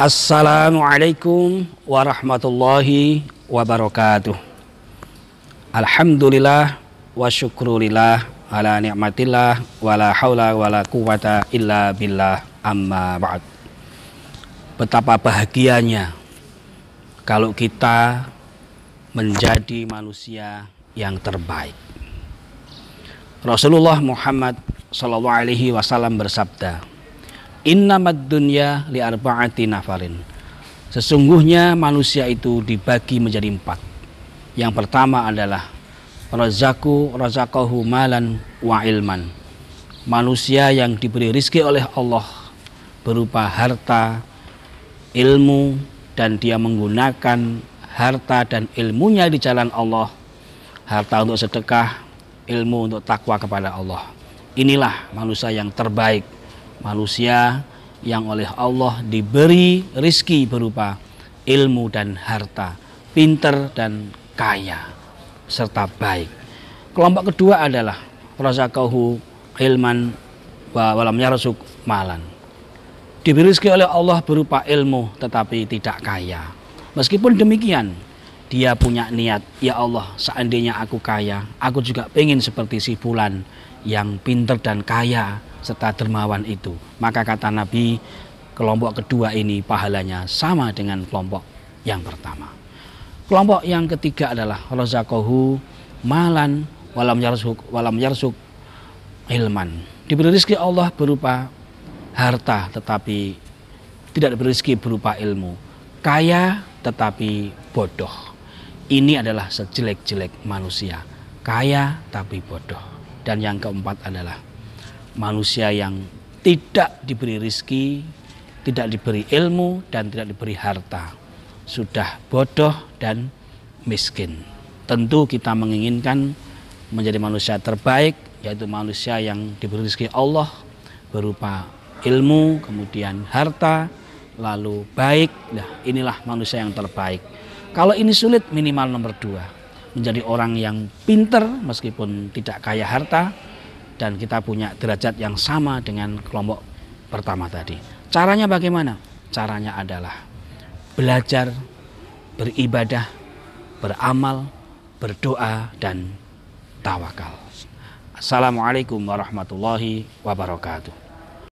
Assalamualaikum warahmatullahi wabarakatuh. Alhamdulillah wa syukrulillah ala ni'matillah wa la haula wa la quwata illa billah amma ba'd. Betapa bahagianya kalau kita menjadi manusia yang terbaik. Rasulullah Muhammad sallallahu alaihi wasallam bersabda, Innamad dunya li arba'ati nafarin. Sesungguhnya manusia itu dibagi menjadi empat. Yang pertama adalah Razaku razaqahu malan wa ilman. Manusia yang diberi rizki oleh Allah berupa harta, ilmu, dan dia menggunakan harta dan ilmunya di jalan Allah. Harta untuk sedekah, ilmu untuk takwa kepada Allah. Inilah manusia yang terbaik manusia yang oleh Allah diberi rizki berupa ilmu dan harta, pinter dan kaya, serta baik. Kelompok kedua adalah razaqahu ilman wa walam yarzuq malan. Diberi rizki oleh Allah berupa ilmu tetapi tidak kaya. Meskipun demikian, dia punya niat, ya Allah, seandainya aku kaya, aku juga pengen seperti si Bulan yang pinter dan kaya serta dermawan itu. Maka kata Nabi, kelompok kedua ini pahalanya sama dengan kelompok yang pertama. Kelompok yang ketiga adalah rozakohu malan walam yarsuk walam yarsuk ilman. Diberi rezeki Allah berupa harta tetapi tidak diberi rezeki berupa ilmu. Kaya tetapi bodoh. Ini adalah sejelek-jelek manusia. Kaya tapi bodoh. Dan yang keempat adalah manusia yang tidak diberi rizki, tidak diberi ilmu, dan tidak diberi harta. Sudah bodoh dan miskin. Tentu kita menginginkan menjadi manusia terbaik, yaitu manusia yang diberi rizki Allah berupa ilmu, kemudian harta, lalu baik. Nah, inilah manusia yang terbaik. Kalau ini sulit minimal nomor dua. Menjadi orang yang pinter meskipun tidak kaya harta, dan kita punya derajat yang sama dengan kelompok pertama tadi. Caranya bagaimana? Caranya adalah belajar, beribadah, beramal, berdoa dan tawakal. Assalamualaikum warahmatullahi wabarakatuh.